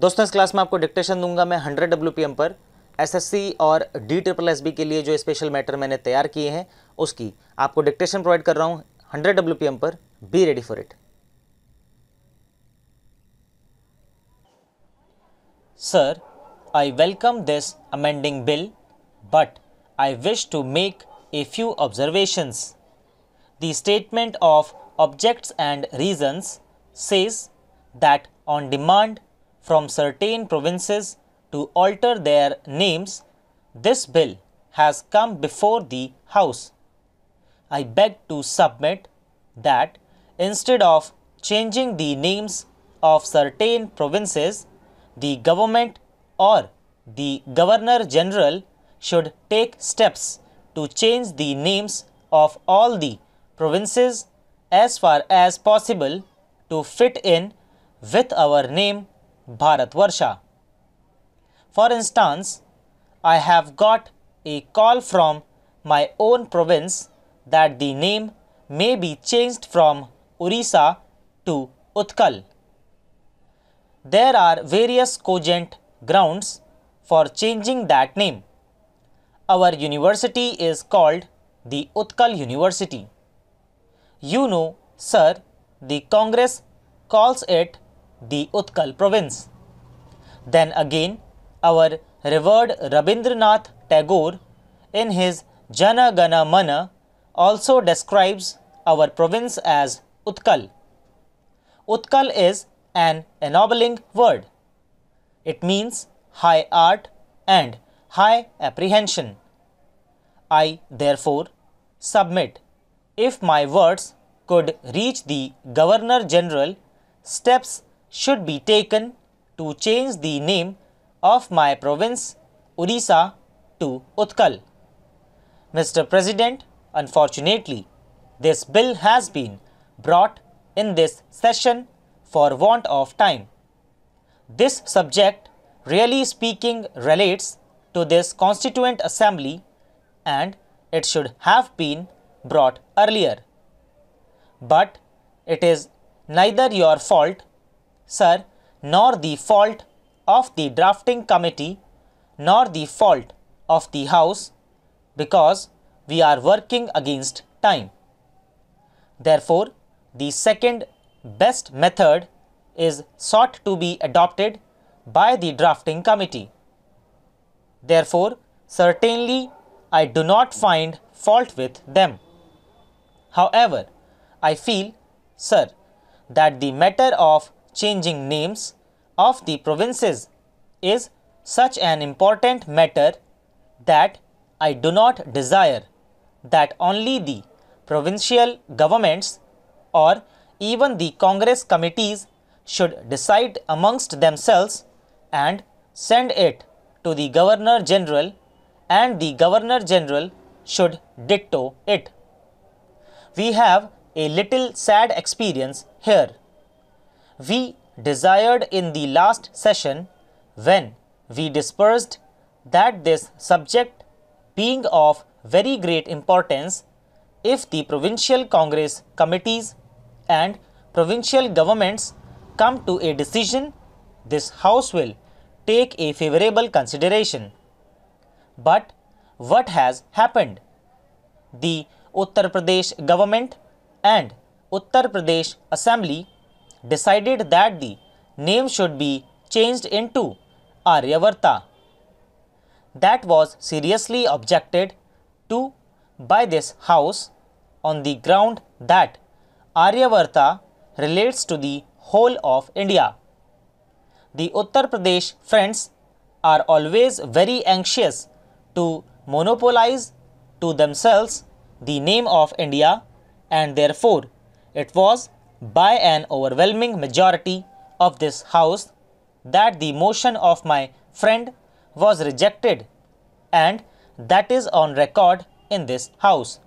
दोस्तों इस क्लास में आपको डिक्टेशन दूंगा मैं हंड्रेड डब्ल्यू पर एस एस सी और डी ट्रिपल एस बी के लिए जो स्पेशल मैटर मैंने तैयार किए हैं उसकी आपको डिक्टेशन प्रोवाइड कर रहा हूँ हंड्रेड डब्ल्यू पर be ready for it sir I welcome this amending bill but I wish to make a few observations the statement of objects and reasons says that on demand from certain provinces to alter their names, this bill has come before the House. I beg to submit that instead of changing the names of certain provinces, the government or the Governor General should take steps to change the names of all the provinces as far as possible to fit in with our name Bharat Varsha. For instance, I have got a call from my own province that the name may be changed from Orissa to Utkal. There are various cogent grounds for changing that name. Our university is called the Utkal University. You know, sir, the Congress calls it the Utkal province. Then again, our revered Rabindranath Tagore in his Jana Gana Mana also describes our province as Utkal. Utkal is an ennobling word. It means high art and high apprehension. I therefore submit if my words could reach the Governor General, steps should be taken to change the name of my province Orissa to Utkal. Mr. President, unfortunately, this bill has been brought in this session for want of time. This subject, really speaking, relates to this Constituent Assembly and it should have been brought earlier. But it is neither your fault sir, nor the fault of the drafting committee, nor the fault of the house, because we are working against time. Therefore, the second best method is sought to be adopted by the drafting committee. Therefore, certainly I do not find fault with them. However, I feel, sir, that the matter of changing names of the provinces is such an important matter that I do not desire that only the provincial governments or even the Congress committees should decide amongst themselves and send it to the Governor General and the Governor General should ditto it. We have a little sad experience here we desired in the last session when we dispersed that this subject being of very great importance if the provincial congress committees and provincial governments come to a decision this house will take a favorable consideration but what has happened the uttar pradesh government and uttar pradesh assembly decided that the name should be changed into Aryavarta. That was seriously objected to by this house on the ground that Aryavarta relates to the whole of India. The Uttar Pradesh friends are always very anxious to monopolize to themselves the name of India and therefore it was by an overwhelming majority of this House that the motion of my friend was rejected and that is on record in this House.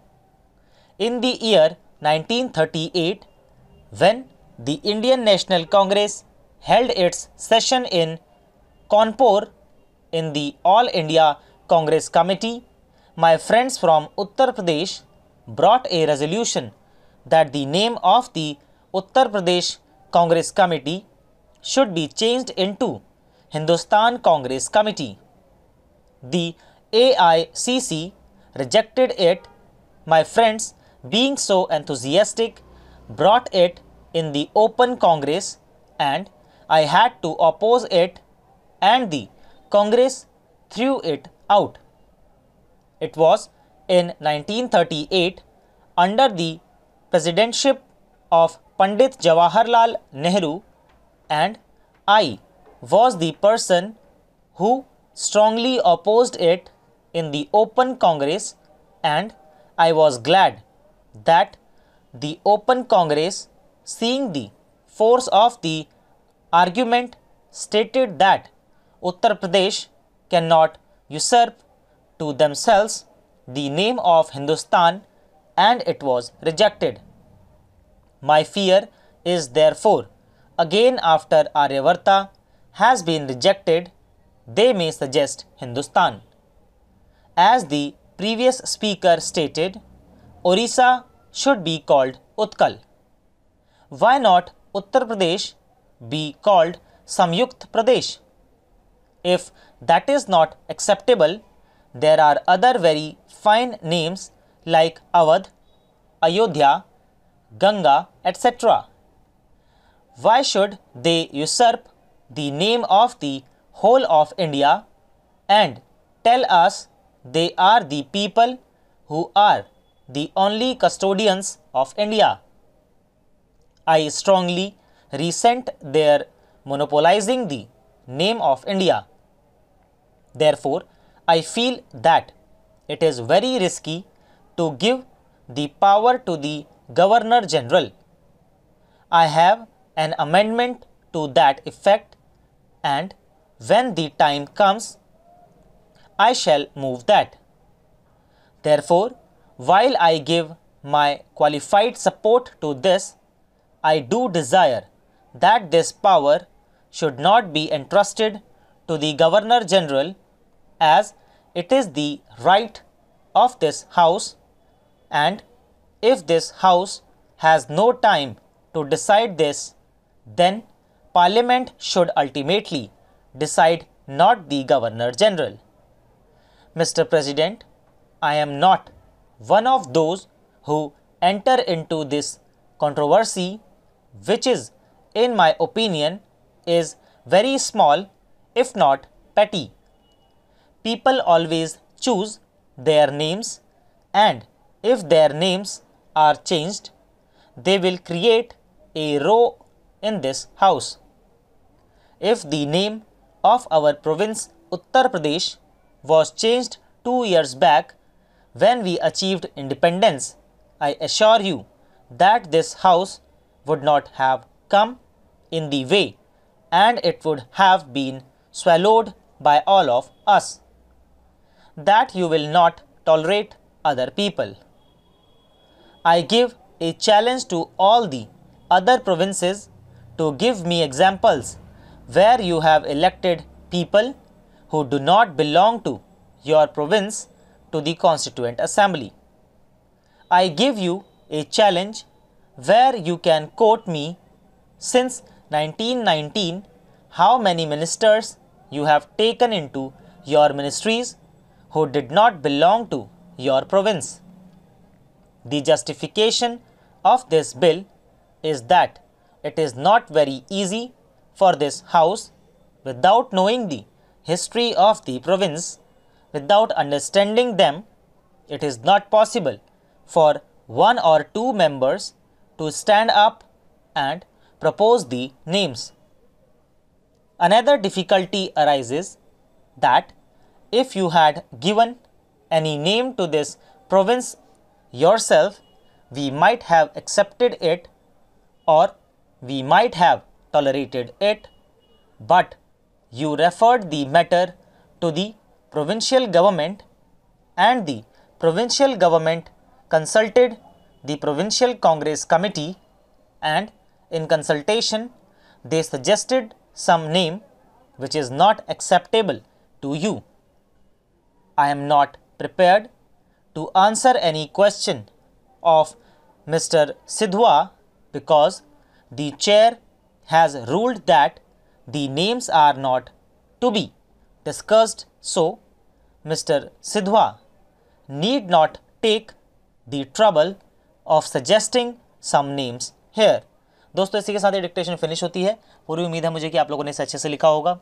In the year 1938, when the Indian National Congress held its session in Kanpur in the All India Congress Committee, my friends from Uttar Pradesh brought a resolution that the name of the Uttar Pradesh Congress Committee should be changed into Hindustan Congress Committee. The AICC rejected it. My friends, being so enthusiastic, brought it in the open Congress and I had to oppose it and the Congress threw it out. It was in 1938 under the presidency of Pandit Jawaharlal Nehru and I was the person who strongly opposed it in the Open Congress and I was glad that the Open Congress, seeing the force of the argument, stated that Uttar Pradesh cannot usurp to themselves the name of Hindustan and it was rejected. My fear is therefore again after Aryavarta has been rejected, they may suggest Hindustan. As the previous speaker stated, Orissa should be called Utkal. Why not Uttar Pradesh be called Samyukt Pradesh? If that is not acceptable, there are other very fine names like Awadh, Ayodhya, Ganga, etc. Why should they usurp the name of the whole of India and tell us they are the people who are the only custodians of India? I strongly resent their monopolizing the name of India. Therefore, I feel that it is very risky to give the power to the Governor General. I have an amendment to that effect and when the time comes, I shall move that. Therefore, while I give my qualified support to this, I do desire that this power should not be entrusted to the Governor General as it is the right of this House and if this House has no time to decide this, then Parliament should ultimately decide, not the Governor General. Mr. President, I am not one of those who enter into this controversy, which is, in my opinion, is very small, if not petty. People always choose their names, and if their names are changed, they will create a row in this house. If the name of our province Uttar Pradesh was changed two years back when we achieved independence, I assure you that this house would not have come in the way and it would have been swallowed by all of us. That you will not tolerate other people. I give a challenge to all the other provinces to give me examples where you have elected people who do not belong to your province to the Constituent Assembly. I give you a challenge where you can quote me since 1919 how many ministers you have taken into your ministries who did not belong to your province. The justification of this bill is that it is not very easy for this house without knowing the history of the province, without understanding them, it is not possible for one or two members to stand up and propose the names. Another difficulty arises that if you had given any name to this province yourself, we might have accepted it or we might have tolerated it, but you referred the matter to the provincial government and the provincial government consulted the provincial congress committee and in consultation they suggested some name which is not acceptable to you. I am not prepared to answer any question of Mr. Sidhwa because the chair has ruled that the names are not to be discussed so Mr. Sidhwa need not take the trouble of suggesting some names here. दोस्तों इसी के साथ ये dictation finish होती है पूरी उम्मीद है मुझे कि आप लोगों ने इसे अच्छे से लिखा होगा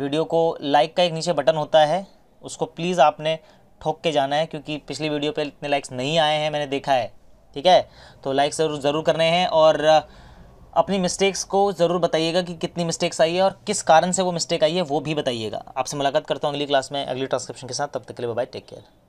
वीडियो को लाइक का एक नीचे बटन होता है उसको प्लीज़ आपने ठोक के जाना है क्योंकि पिछली वीडियो पे इतने लाइक्स नहीं आए हैं मैंने देखा है ठीक है तो लाइक्स ज़रूर ज़रूर करने हैं और अपनी मिस्टेक्स को ज़रूर बताइएगा कि कितनी मिस्टेक्स आई है और किस कारण से वो मिस्टेक आई है वो भी बताइएगा आपसे मुलाकात करता हूँ अगली क्लास में अगली ट्रांसक्रिप्शन के साथ तब तक के लिए बाय टेक केयर